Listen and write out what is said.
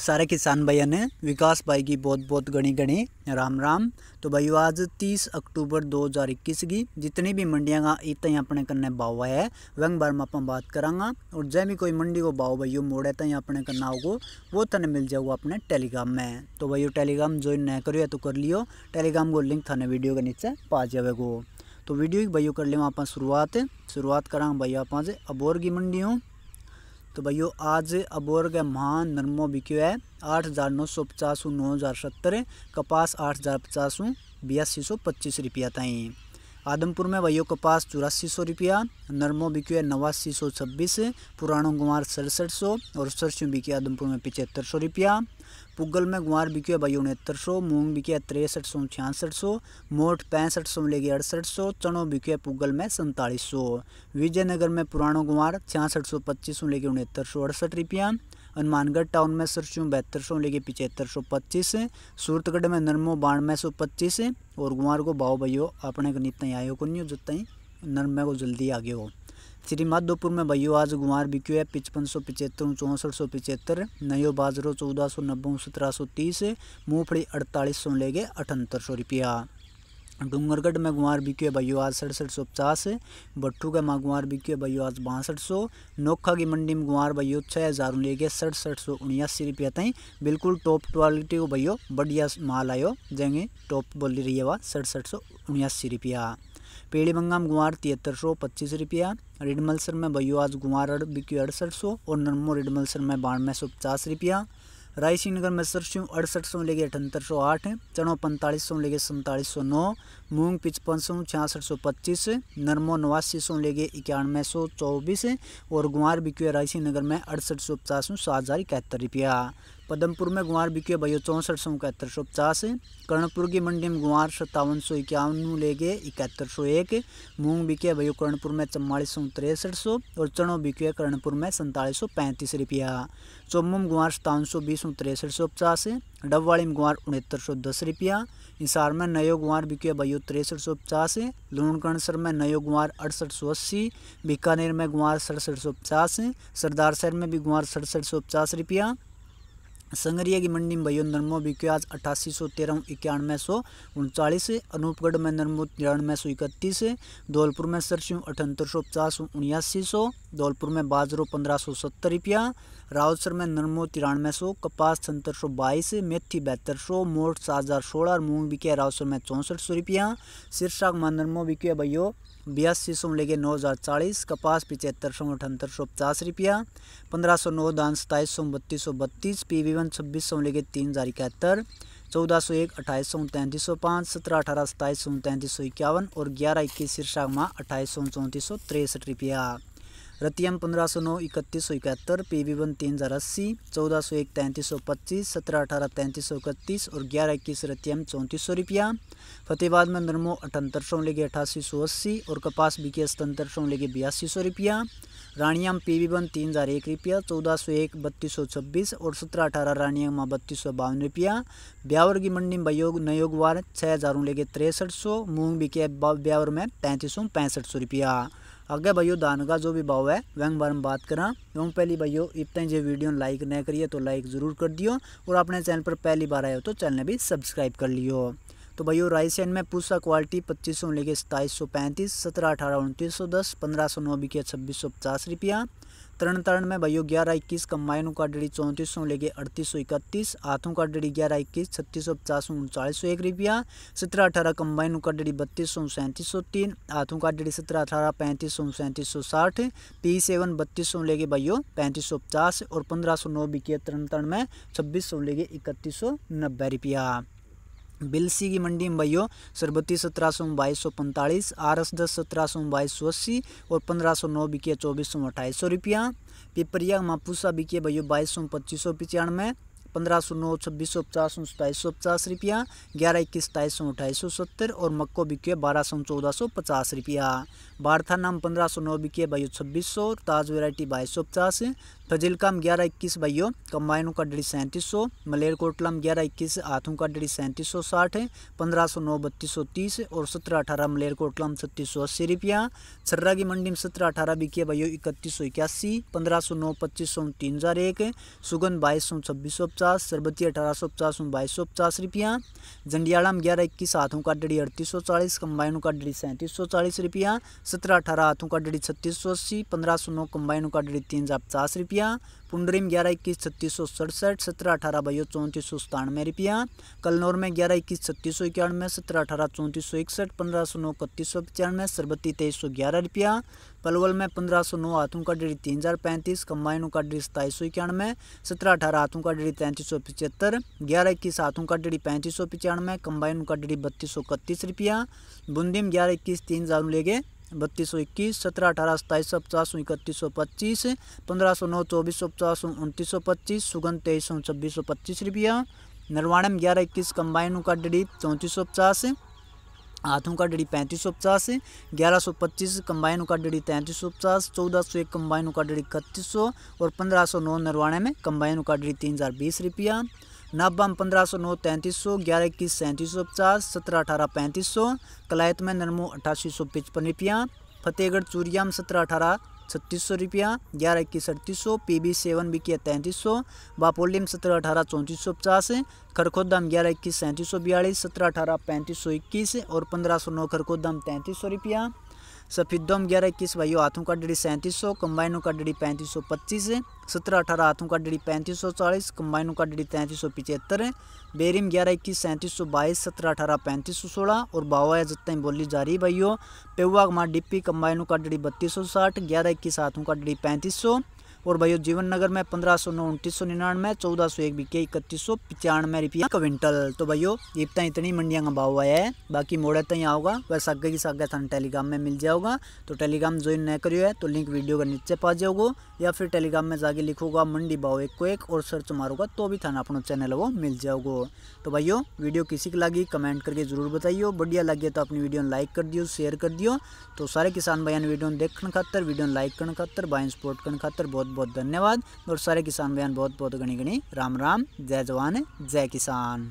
सारे किसान भैया ने विकास भाई की बहुत बहुत गणी गणी राम राम तो भाई आज 30 अक्टूबर 2021 की जितनी भी मंडियाँ का इतना अपने करने भाव है वंग बार में अपन बात करांगा और जै भी कोई मंडी को भाव भाइयो मोड़े तो अपने करना होगो वो तने मिल जाओ अपने टेलीग्राम में तो भाइयों टेलीग्राम ज्वाइन न या तो कर लियो टेलीग्राम को लिंक थाने वीडियो के नीचे पा जाएगो तो वीडियो की भाइयों कर लियो आप शुरुआत शुरुआत करांगा भैया आप अबोर की मंडी तो भाइयों आज अबोर के महान नरमो बिक्यो है आठ हज़ार नौ सौ पचास नौ हज़ार सत्तर कपास आठ हज़ार पचास बयासी सौ पच्चीस रुपया ताई आदमपुर में के कपास चौरासी सौ रुपया नरमो बिक्यो है नवासी सौ छब्बीस पुरानो गुआर सड़सठ सौ और सरसों बिकी आदमपुर में पिचहत्तर सौ रुपया पुगल में गुआर बिक्यो है उनहत्तर सौ मूंग बिकी है तिरसठ सौ छियासठ सौ मोट पैंसठ सौ मिलेगी अड़सठ सौ चनो बिके है पुगल में सैंतालीस सौ विजयनगर में पुरानो गुआर छियासठ सौ पच्चीस सौ मिलेगी उनहत्तर सौ अड़सठ रुपया हनुमानगढ़ टाउन में सरसों बहत्तर सौ लेके पिचहत्तर सौ पच्चीस है सूरतगढ़ में नरमो बानवे सौ पच्चीस है और गुमार को भाव भैयो अपने गणित आयो को नहीं जो तई नरमे को जल्दी आगे हो श्री माधोपुर में भैयो आज गुमार बिक्यो है पिचपन सौ पिचहत्तर चौंसठ सौ पिचहत्तर नयो बाजरो चौदह सौ नब्बे सत्रह सौ तीस है मूँगफली अड़तालीस सौ लेके अठहत्तर सौ रुपया डूंगरगढ़ में गुआर बिके भाइयों आज सड़सठ सौ पचास भट्टू का माँ गुआर बिके भाइयों आज बासठ सौ नोखा की मंडी में गुआर भाइयों छः हज़ार लेके सड़सठ सौ उन्यासी रुपया तय बिल्कुल टॉप क्वालिटी को भाइयों बढ़िया माल आयो जेंगे टॉप बोली रही है वह सड़सठ सौ उन्यासी रुपया पेड़ी बंगा में गुआर तिहत्तर सौ पच्चीस रुपया रिडमलसर में भाइयों आज गुआर बिक्यो अड़सठ सौ और नरमो रिडमलसर में बानवे सौ पचास रुपया सिंह नगर में सरसों अड़सठ सौ लेके अठहत्तर सौ आठ चना पैंतालीस सौ लेके सैंतालीस सौ नौ मूंग पिचपन सौ छियासठ सौ पच्चीस नरमो नवासी सौ लेके इक्यानवे सौ चौबीस और ग्वार राय सिंह नगर में अड़सठ सौ पचास सात हज़ार इकहत्तर रुपया पदमपुर में गुआर बिके भयो चौंसठ सौ इकहत्तर सौ पचास कर्णपुर की मंडी में गुआर सत्तावन सौ इक्यावन ले गए इकहत्तर सौ एक मूंग बिके भयो कर्णपुर में चम्वालीस सौ तिरसठ सौ और चणों बिके कर्णपुर में सैंतालीस सौ पैंतीस रुपया चौमू में गुआर सत्तावन सौ बीस तिरसठ सौ पचास डबवाड़ी में गुआर उनहत्तर सौ दस रुपया हिसार में नयो गुआर बिके भयो तिरसठ सौ पचास लूणकणसर में नयो गुआर अड़सठ सौ अस्सी बीकानेर में गुआर सड़सठ सौ पचास सरदार शहर में भी गुआर सड़सठ सौ पचास रुपया संगरिया की मंडी में भैया नरमो बिक्यो आज अट्ठासी सौ तेरह इक्यानवे सौ उनचालीस अनूपगढ़ में नरमो तिरानवे सौ इकतीस धौलपुर में सरसों अठहत्तर सौ पचास उन्यासी सौ धौलपुर में बाजरो पंद्रह सौ सत्तर रुपया रावसर में नरमो तिरानवे सौ कपास छहत्तर सौ बाईस मेथी बहत्तर सौ मोट सात हज़ार सोलह और मूंग बिके रावसर में चौंसठ सौ रुपया सिरसाग में नरमो बिक्यो भैया बयासी सौ लेके नौ हज़ार चालीस कपास पिचहत्तर सौ अठहत्तर सौ पचास रुपया पंद्रह सौ नौ दान सताईस सौ बत्तीस सौ बत्तीस पी वी पचपन छब्बीस सौ लेके तीन हज़ार इकहत्तर चौदह सौ एक अट्ठाईस सौ तैंतीस सौ पाँच सत्रह अठारह सत्ताईस सौ तैंतीस सौ इक्यावन और ग्यारह इक्कीस शीर्षक माँ अट्ठाईस सौ चौंतीस सौ तिरसठ रुपया रतियम पंद्रह सौ नौ इकतीस सौ इकहत्तर पी वी वन तीन हज़ार अस्सी चौदह सौ एक तैंतीस सौ पच्चीस सत्रह अठारह तैंतीस सौ इकतीस और ग्यारह इक्कीस रतियाम चौंतीस सौ रुपया फतेहबाद में नरमो अठहत्तर सौ लेगे अठासी सौ अस्सी और कपास बिके सतहत्तर सौ लेगे बयासी सौ रुपया रानियाम पी वी वन तीन हज़ार एक रुपया चौदह सौ एक बत्तीस सौ छब्बीस और सत्रह अठारह रानियाम माँ बत्तीस सौ बावन रुपया ब्यावर की मंडी में बयोग नयोग वार छः हज़ारों लेगे तिरसठ सौ मूंग बिके ब्यावर में पैंतीस सौ पैंसठ सौ रुपया आगे भाइयों धान का जो भी भाव है वह बारे में बात करा एवं पहली भाइयों ही जो वीडियो लाइक नहीं करिए तो लाइक ज़रूर कर दियो और अपने चैनल पर पहली बार आए हो तो चैनल भी सब्सक्राइब कर लियो तो भाइयों रायसेन में पूछा क्वालिटी पच्चीस सौ लेके सताईस सौ पैंतीस सत्रह अठारह उनतीस सौ दस पंद्रह सौ नौ बिके छब्बीस सौ पचास रुपया तरण तारण में भैया ग्यारह इक्कीस कम्बाइन का डेढ़ी चौंतीस सौ लेके अड़तीस सौ इकतीस हाथों का डेढ़ी ग्यारह इक्कीस छत्तीस सौ पचास उनचालीस सौ एक रुपया सत्रह अठारह कम्बाइन का डेढ़ी बत्तीस सौ सैंतीस सौ तीन हाथों का डेढ़ी सत्रह अठारह पैंतीस सौ सैंतीस सौ साठ पी सेवन बत्तीस सौ लेके भैयो पैंतीस सौ पचास और पंद्रह सौ नौ बिके तरण में छब्बीस सौ लेके इकतीस सौ नब्बे रुपया बिलसी की मंडी में भाइयों सरबत्ती सत्रह सौ बाईस सौ पैंतालीस आर एस दस सत्रह सौ बाईस सौ अस्सी और पंद्रह सौ नौ बिकिया चौबीस सौ अट्ठाईस सौ रुपया पिपरिया मापूसा बिकिया भाइयों बाईस सौ पच्चीस सौ पचानवे पंद्रह सौ नौ छब्बीस सौ पचास सताईस सौ पचास रुपया ग्यारह इक्कीस सताईस सौ अठाईस सौ सत्तर और मक्को बिके बारह सौ चौदह सौ पचास रुपया बारथा नाम पंद्रह सौ नौ बिके भाइयों छब्बीस सौ ताज वेराइटी बाईस सौ पचास फजिलकाम ग्यारह इक्कीस भाइयों कम्बाइन का डेढ़ी सैंतीस सौ मलेरकोटला ग्यारह इक्कीस हाथों का डेढ़ी सैंतीस सौ साठ है पंद्रह सौ नौ बत्तीस सौ तीस और सत्रह अठारह मलेरकोटला छत्तीस सौ अस्सी रुपया छर्रा की मंडी में सत्रह अठारह बिके भाइयों इकतीस सौ इक्यासी पंद्रह सौ नौ पच्चीस सौ तीन हज़ार एक सुगंध बाईस सौ छब्बीस सौ पचास पचास सरबती अठारह सौ पचास में बाईस सौ पचास रुपया जंडियाड़ा में ग्यारह इक्कीस हाथों का डड़ी अड़तीस सौ चालीस कम्बाइनों का डड़ी सैंतीस सौ चालीस रुपया सत्रह अठारह हाथों का डड़ी छत्तीस सौ अस्सी पंद्रह सौ नौ कम्बाइनों का डड़ी तीन हज़ार पचास रुपया पुंडरी ग्यारह इक्कीस छत्तीस सौ सड़सठ सत्रह अठारह भैया चौंतीस सौ सतानवे रुपया कलनौर में ग्यारह इक्कीस छत्तीस सौ इक्यानवे सत्रह अठारह चौंतीस सौ इकसठ पंद्रह सौ नौ इकतीस सौ पचानवे सरबत्ती तेईस सौ ग्यारह रुपया पलवल में पंद्रह सौ नौ हाथों का डेढ़ी तीन हज़ार पैंतीस कम्बाइनों का डेढ़ी सताईस सौ इक्यानवे सत्रह अठारह हाथों का डेढ़ी तैंतीस सौ पचहत्तर ग्यारह इक्कीस हाथों का डेढ़ी पैंतीस सौ पचानवे कम्बाइनों का डेढ़ी बत्तीस सौ इकतीस रुपया बूंदी में ग्यारह इक्कीस तीन हज़ार ले गए बत्तीस सौ इक्कीस सत्रह अठारह सत्ताईस सौ पचास सौ इकतीस सौ पच्चीस पंद्रह सौ नौ चौबीस सौ पचास सौ उनतीस सौ पच्चीस सुगंध तेईस सौ छब्बीस सौ पच्चीस रुपया नरवाणम ग्यारह इक्कीस कम्बाइन का डडी चौंतीस सौ पचास हाथों का डडी पैंतीस सौ पचास ग्यारह सौ पच्चीस कंबाइनों का डडी तैंतीस सौ पचास चौदह सौ एक कम्बाइनों का डडी इकतीस सौ और पंद्रह सौ नौ नरवाणे में कंबाइनों का डडी तीन हज़ार बीस रुपया नाबम पंद्रह सौ नौ तैंतीस सौ ग्यारह इक्कीस सैंतीस सौ पचास सत्रह अठारह पैंतीस सौ कलायत में नरमो अठासी सौ पचपन रुपया फतेहगढ़ चूरिया में सत्रह अठारह छत्तीस सौ रुपया ग्यारह इक्कीस अड़तीस सौ पी बी सेवन बी किया तैंतीस सौ बापोली में सत्रह अठारह चौंतीस सौ पचास खरखोदा में ग्यारह इक्कीस सैंतीस सौ बयालीस सत्रह अठारह पैंतीस सौ इक्कीस और पंद्रह सौ नौ खरखोदा में तैंतीस सौ रुपया सफिदम ग्यारह इक्कीस भाइयों हाथों का डिडी सैंतीस सौ कम्बाइनों का डिडी पैंतीस सौ पच्चीस सत्रह अठारह हाथों का डिडी पैंतीस सौ चालीस कम्बाइनों का डड़ी तैंतीस सौ पिचहत्तर बेरिम ग्यारह इक्कीस सैंतीस सौ बाईस सत्रह अठारह पैंतीस सौ सोलह और बावा या बोली जा रही भाइयों पेवा माँ डिप्पी कम्बाइनों का डिडी बत्तीस सौ साठ ग्यारह इक्कीस हाथों का डड़ी पैंतीस सौ और भाइयों जीवन नगर में पंद्रह सौ नौ उन्तीस सौ निन्यानवे चौदह सौ एक बीके इकतीस सौ पचानवे रुपया क्विंटल तो भाइयों इतना इतनी मंडिया का भाव आया है बाकी मोड़ा तय आओगा वह सागे की सागे थाना टेलीग्राम में मिल जाएगा तो टेलीग्राम ज्वाइन न करियो है तो लिंक वीडियो का नीचे पा जाओगे या फिर टेलीग्राम में जाके लिखोगा मंडी भाव एक को एक और सर्च मारोगा तो भी थाना अपना चैनल वो मिल जाओगे तो भाई वीडियो किसी की लगी कमेंट करके जरूर बताइयो बढ़िया लगे तो अपनी वीडियो लाइक कर दियो शेयर कर दियो तो सारे किसान भाई वीडियो देखने खातर वीडियो लाइक करने खातर बाइन सपोर्ट करने खातर बहुत बहुत धन्यवाद और सारे किसान बहन बहुत बहुत गणी गणी राम राम जय जवान जय किसान